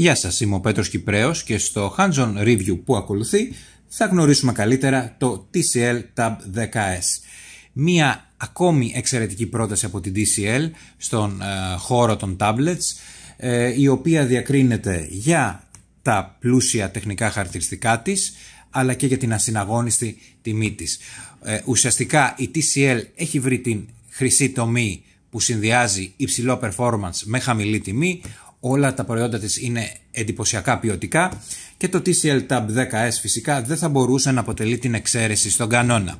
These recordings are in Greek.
Γεια σας, είμαι ο Πέτρος Κυπρέος και στο Hands-on Review που ακολουθεί θα γνωρίσουμε καλύτερα το TCL Tab 10S. Μία ακόμη εξαιρετική πρόταση από την TCL στον ε, χώρο των tablets ε, η οποία διακρίνεται για τα πλούσια τεχνικά χαρακτηριστικά της αλλά και για την ασυναγώνιστη τιμή της. Ε, ουσιαστικά η TCL έχει βρει την χρυσή τομή που συνδυάζει υψηλό performance με χαμηλή τιμή όλα τα προϊόντα της είναι εντυπωσιακά ποιοτικά και το TCL Tab 10S φυσικά δεν θα μπορούσε να αποτελεί την εξαίρεση στον κανόνα.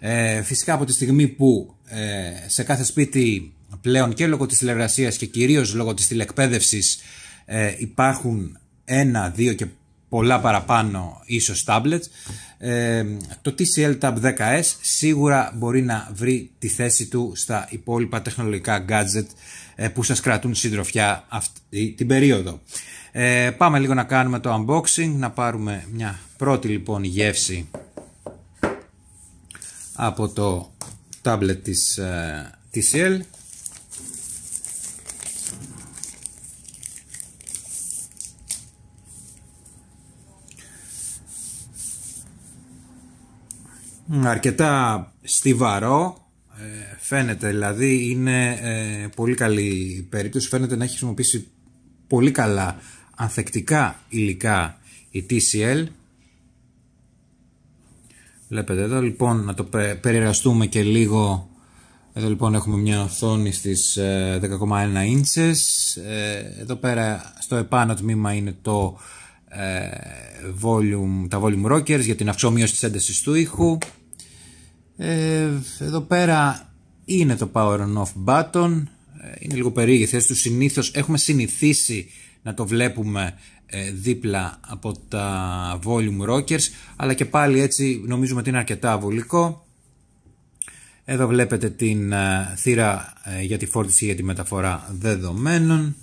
Ε, φυσικά από τη στιγμή που ε, σε κάθε σπίτι πλέον και λόγω της τηλεργασίας και κυρίως λόγω της τηλεκπαίδευσης ε, υπάρχουν ένα, δύο και πολλά παραπάνω ίσως tablets. Ε, το TCL Tab 10S σίγουρα μπορεί να βρει τη θέση του στα υπόλοιπα τεχνολογικά gadget ε, που σας κρατούν συντροφιά αυτή την περίοδο. Ε, πάμε λίγο να κάνουμε το unboxing, να πάρουμε μια πρώτη λοιπόν γεύση από το tablet της ε, TCL. αρκετά στιβαρό ε, φαίνεται δηλαδή είναι ε, πολύ καλή περίπτωση φαίνεται να έχει χρησιμοποιήσει πολύ καλά ανθεκτικά υλικά η TCL βλέπετε εδώ λοιπόν να το περιεραστούμε και λίγο εδώ λοιπόν έχουμε μια οθόνη στις 10,1 ε, ίντσες. εδώ πέρα στο επάνω τμήμα είναι το volume, τα volume rockers για την αυξομοίωση της έντασης του ήχου ε, εδώ πέρα είναι το power on off button. Ε, είναι λίγο περίεργη θέση του. Συνήθως έχουμε συνηθίσει να το βλέπουμε ε, δίπλα από τα volume rockers αλλά και πάλι έτσι νομίζουμε ότι είναι αρκετά βολικό εδώ βλέπετε την θύρα για τη φόρτιση για τη μεταφορά δεδομένων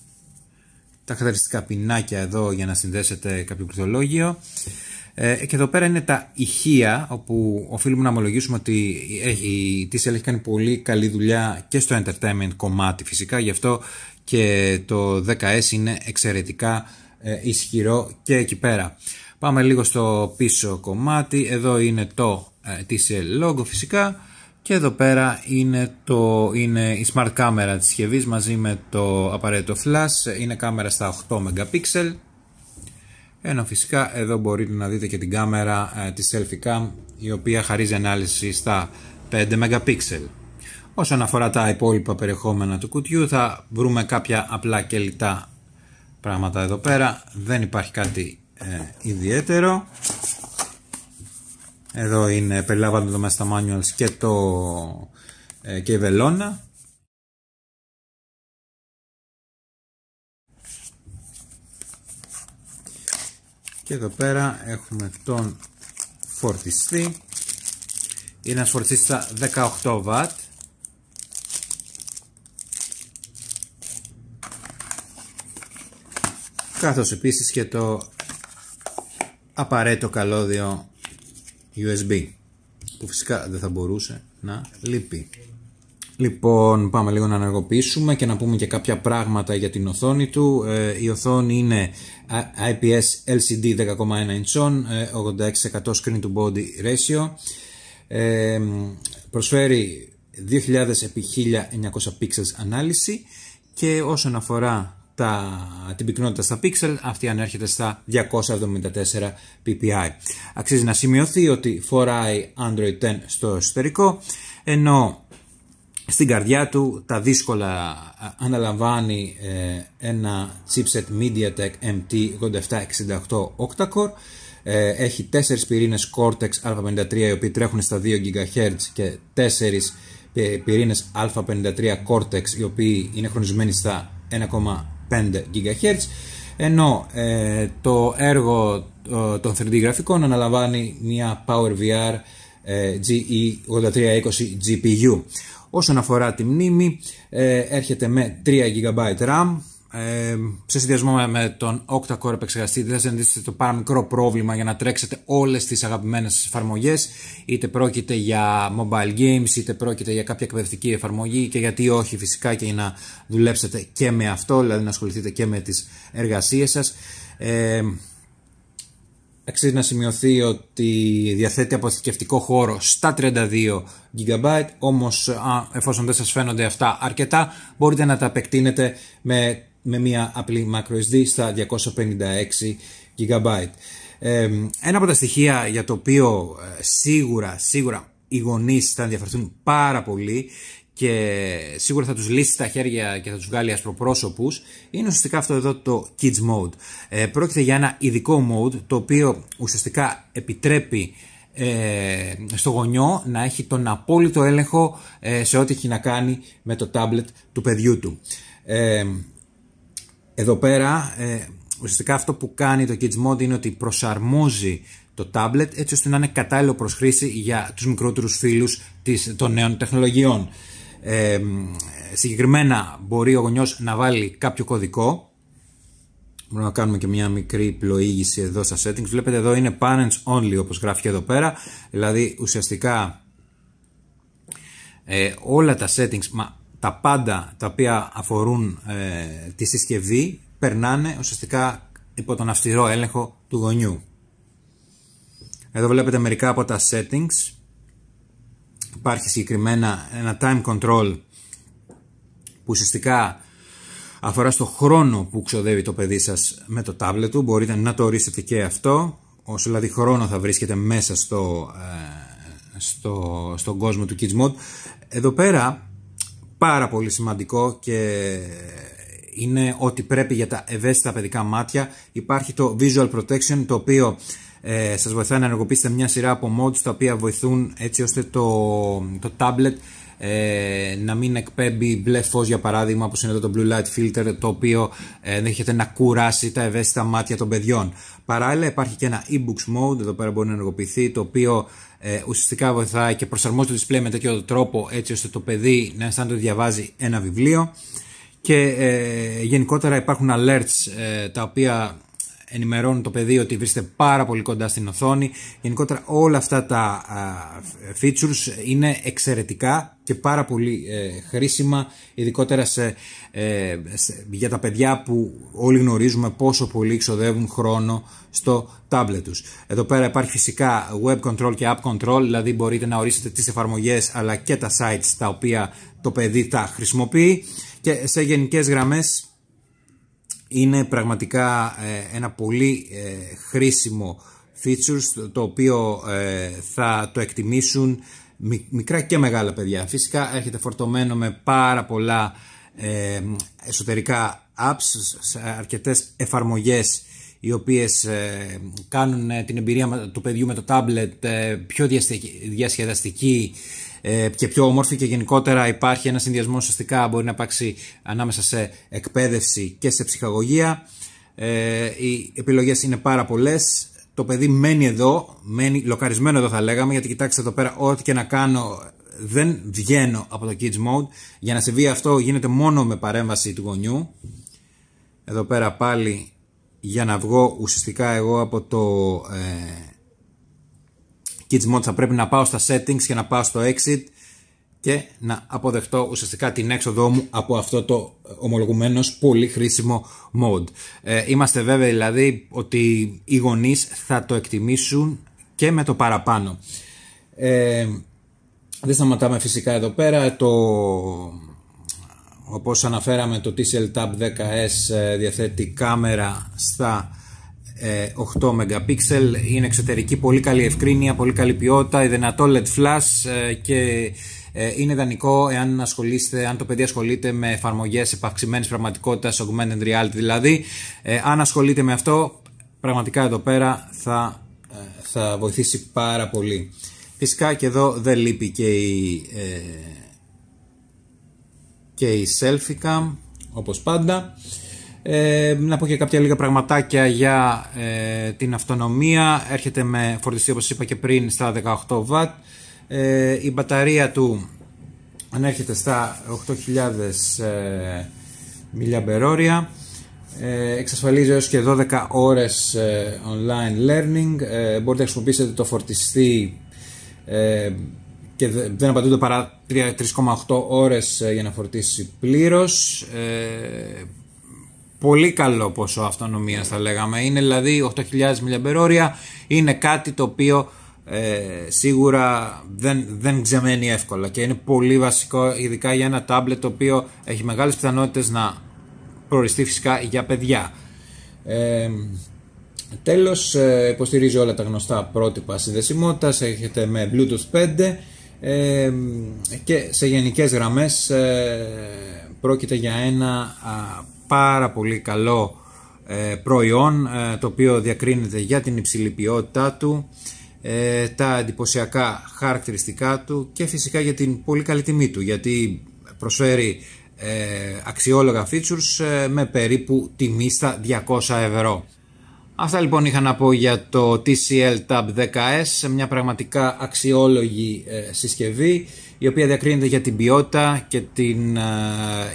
τα χαρακτηριστικά πινάκια εδώ για να συνδέσετε κάποιο πληθολόγιο ε, και εδώ πέρα είναι τα ηχεία, όπου οφείλουμε να ομολογήσουμε ότι ε, η TCL έχει κάνει πολύ καλή δουλειά και στο entertainment κομμάτι φυσικά, γι' αυτό και το 10S είναι εξαιρετικά ε, ισχυρό και εκεί πέρα. Πάμε λίγο στο πίσω κομμάτι, εδώ είναι το ε, TCL logo φυσικά και εδώ πέρα είναι, το, είναι η smart camera της συσκευής μαζί με το απαραίτητο flash, είναι κάμερα στα 8 MP ενώ φυσικά εδώ μπορείτε να δείτε και την κάμερα ε, της selfie cam η οποία χαρίζει ανάλυση στα 5 MP. Όσον αφορά τα υπόλοιπα περιεχόμενα του κουτιού θα βρούμε κάποια απλά και πράγματα εδώ πέρα. Δεν υπάρχει κάτι ε, ιδιαίτερο. Εδώ είναι περιλαμβάνοντα μέσα στα manuals και, το, ε, και η βελόνα. και εδώ πέρα έχουμε τον φορτιστή είναι ένας φορτιστής στα 18 W καθώς επίσης και το απαραίτητο καλώδιο USB που φυσικά δεν θα μπορούσε να λείπει Λοιπόν, πάμε λίγο να ενεργοποιήσουμε και να πούμε και κάποια πράγματα για την οθόνη του. Ε, η οθόνη είναι IPS LCD 10,1 inch, 86% screen to body ratio. Ε, προσφέρει 2000 x 1900 pixels ανάλυση και όσον αφορά τα, την πυκνότητα στα pixel, αυτή ανέρχεται στα 274 ppi. Αξίζει να σημειωθεί ότι φοράει Android 10 στο εσωτερικό, ενώ στην καρδιά του τα δύσκολα ε, αναλαμβάνει ε, ένα chipset MediaTek MT8768 octa-core. Ε, έχει τεσσερις πυρήνες Cortex a 53 οι οποίοι τρέχουν στα 2 GHz και τεσσερις πυρηνες πυρήνες α53 Cortex οι οποίοι είναι χρονισμένοι στα 1,5 GHz ενώ το έργο των 3D γραφικών αναλαμβάνει μια PowerVR GE8320 GPU. Όσον αφορά τη μνήμη, ε, έρχεται με 3 GB RAM, ε, σε συνδυασμό με τον Octa-Core επεξεργαστή δεν θα συναντήσετε το πάρα μικρό πρόβλημα για να τρέξετε όλες τις αγαπημένες εφαρμογές, είτε πρόκειται για mobile games είτε πρόκειται για κάποια εκπαιδευτική εφαρμογή και γιατί όχι φυσικά και να δουλέψετε και με αυτό δηλαδή να ασχοληθείτε και με τις εργασίες σας ε, Αξίζει να σημειωθεί ότι διαθέτει αποθηκευτικό χώρο στα 32 GB, όμως α, εφόσον δεν σας φαίνονται αυτά αρκετά, μπορείτε να τα επεκτείνετε με, με μια απλή macroSD στα 256 GB. Ε, ένα από τα στοιχεία για το οποίο ε, σίγουρα, σίγουρα οι γονείς θα ενδιαφερθούν πάρα πολύ και σίγουρα θα τους λύσει τα χέρια και θα τους βγάλει ασπροπρόσωπους είναι ουσιαστικά αυτό εδώ το Kids Mode. Ε, πρόκειται για ένα ειδικό mode το οποίο ουσιαστικά επιτρέπει ε, στο γονιό να έχει τον απόλυτο έλεγχο ε, σε ό,τι έχει να κάνει με το tablet του παιδιού του. Ε, εδώ πέρα ουσιαστικά αυτό που κάνει το Kids Mode είναι ότι προσαρμόζει το tablet, έτσι ώστε να είναι κατάλληλο προς χρήση για τους μικρότερους φίλους των νέων τεχνολογιών συγκεκριμένα μπορεί ο γονιός να βάλει κάποιο κωδικό. Μπορούμε να κάνουμε και μια μικρή πλοήγηση εδώ στα settings. Βλέπετε εδώ είναι parents only όπως γράφει εδώ πέρα. Δηλαδή ουσιαστικά ε, όλα τα settings, μα, τα πάντα τα οποία αφορούν ε, τη συσκευή περνάνε ουσιαστικά υπό τον αυστηρό έλεγχο του γονιού. Εδώ βλέπετε μερικά από τα settings υπάρχει συγκεκριμένα ένα time control που ουσιαστικά αφορά στο χρόνο που ξοδεύει το παιδί σας με το tablet του. Μπορείτε να το ορίσετε και αυτό, όσο δηλαδή χρόνο θα βρίσκεται μέσα στο, ε, στο, στον κόσμο του Kids Mode. Εδώ πέρα πάρα πολύ σημαντικό και είναι ότι πρέπει για τα ευαίσθητα παιδικά μάτια υπάρχει το Visual Protection το οποίο ε, σας βοηθάει να ενεργοποιήσετε μια σειρά από mods τα οποία βοηθούν έτσι ώστε το, το tablet ε, να μην εκπέμπει μπλε φως για παράδειγμα όπως είναι εδώ το blue light filter το οποίο ε, έχετε να κουράσει τα ευαίσθητα μάτια των παιδιών. Παράλληλα υπάρχει και ένα e-books mode εδώ πέρα μπορεί να ενεργοποιηθεί το οποίο ε, ουσιαστικά βοηθάει και προσαρμόζει το display με τέτοιο τρόπο έτσι ώστε το παιδί να αισθάνεται ότι διαβάζει ένα βιβλίο και ε, γενικότερα υπάρχουν alerts τα οποία ενημερώνουν το παιδί ότι βρίσκεται πάρα πολύ κοντά στην οθόνη. Γενικότερα όλα αυτά τα features είναι εξαιρετικά και πάρα πολύ ε, χρήσιμα, ειδικότερα ε, σε, για τα παιδιά που όλοι γνωρίζουμε πόσο πολύ ξοδεύουν χρόνο στο tablet τους. Εδώ πέρα υπάρχει φυσικά web control και app control, δηλαδή μπορείτε να ορίσετε τις εφαρμογές αλλά και τα sites τα οποία το παιδί τα χρησιμοποιεί και σε γενικές γραμμές είναι πραγματικά ε, ένα πολύ ε, χρήσιμο features το οποίο ε, θα το εκτιμήσουν μικρά και μεγάλα παιδιά. Φυσικά έρχεται φορτωμένο με πάρα πολλά εσωτερικά apps, αρκετές εφαρμογές οι οποίες κάνουν την εμπειρία του παιδιού με το tablet πιο διασκεδαστική ε, και πιο όμορφη και γενικότερα υπάρχει ένα συνδυασμό ουσιαστικά μπορεί να υπάρξει ανάμεσα σε εκπαίδευση και σε ψυχαγωγία. Ε, οι επιλογές είναι πάρα πολλές. Το παιδί μένει εδώ, μένει λοκαρισμένο εδώ θα λέγαμε, γιατί κοιτάξτε εδώ πέρα ό,τι και να κάνω δεν βγαίνω από το kids mode. Για να συμβεί αυτό γίνεται μόνο με παρέμβαση του γονιού. Εδώ πέρα πάλι για να βγω ουσιαστικά εγώ από το... Ε, kids mode θα πρέπει να πάω στα settings και να πάω στο exit και να αποδεχτώ ουσιαστικά την έξοδό μου από αυτό το ομολογουμένος πολύ χρήσιμο mode. Ε, είμαστε βέβαιοι δηλαδή ότι οι γονείς θα το εκτιμήσουν και με το παραπάνω. Ε, δεν σταματάμε φυσικά εδώ πέρα. Το, όπως αναφέραμε το TCL Tab 10S ε, διαθέτει κάμερα στα 8 ε, MP είναι εξωτερική, πολύ καλή ευκρίνεια, πολύ καλή ποιότητα, η δυνατό LED flash ε, και ε, είναι ιδανικό εάν ασχολείστε, αν το παιδί ασχολείται με εφαρμογές επαυξημένης πραγματικότητας, augmented reality δηλαδή. αν ασχολείται με αυτό, πραγματικά εδώ πέρα θα, θα βοηθήσει πάρα πολύ. Φυσικά και εδώ δεν λείπει και η, και η selfie cam, όπως πάντα. Ε, να πω και κάποια λίγα πραγματάκια για ε, την αυτονομία. Έρχεται με φορτιστή όπως είπα και πριν στα 18 W. Ε, η μπαταρία του ανέρχεται στα 8.000 mAh. Ε, εξασφαλίζει έως και 12 ώρες online learning. μπορείτε να χρησιμοποιήσετε το φορτιστή και δεν απαντούνται παρά 3,8 ώρες για να φορτίσει πλήρως πολύ καλό ποσό αυτονομίας, θα λέγαμε. Είναι δηλαδή 8.000 μιλιαμπερόρια, είναι κάτι το οποίο ε, σίγουρα δεν, δεν ξεμένει εύκολα και είναι πολύ βασικό, ειδικά για ένα τάμπλετ το οποίο έχει μεγάλες πιθανότητες να προοριστεί φυσικά για παιδιά. Ε, τέλος, ε, υποστηρίζει όλα τα γνωστά πρότυπα συνδεσιμότητας, έχετε με Bluetooth 5 ε, και σε γενικές γραμμές πρόκειται για ένα α, πάρα πολύ καλό ε, προϊόν ε, το οποίο διακρίνεται για την υψηλή ποιότητά του ε, τα εντυπωσιακά χαρακτηριστικά του και φυσικά για την πολύ καλή τιμή του γιατί προσφέρει αξιόλογα features με περίπου τιμή στα 200 ευρώ. Αυτά λοιπόν είχα να πω για το TCL Tab 10S, μια πραγματικά αξιόλογη συσκευή η οποία διακρίνεται για την ποιότητα και την ε,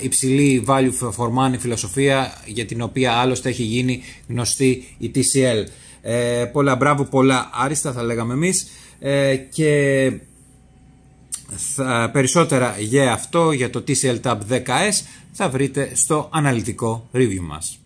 υψηλή value for money φιλοσοφία για την οποία άλλωστε έχει γίνει γνωστή η TCL. Ε, πολλά μπράβο, πολλά άριστα θα λέγαμε εμείς ε, και περισσότερα για αυτό, για το TCL Tab 10S θα βρείτε στο αναλυτικό review μας.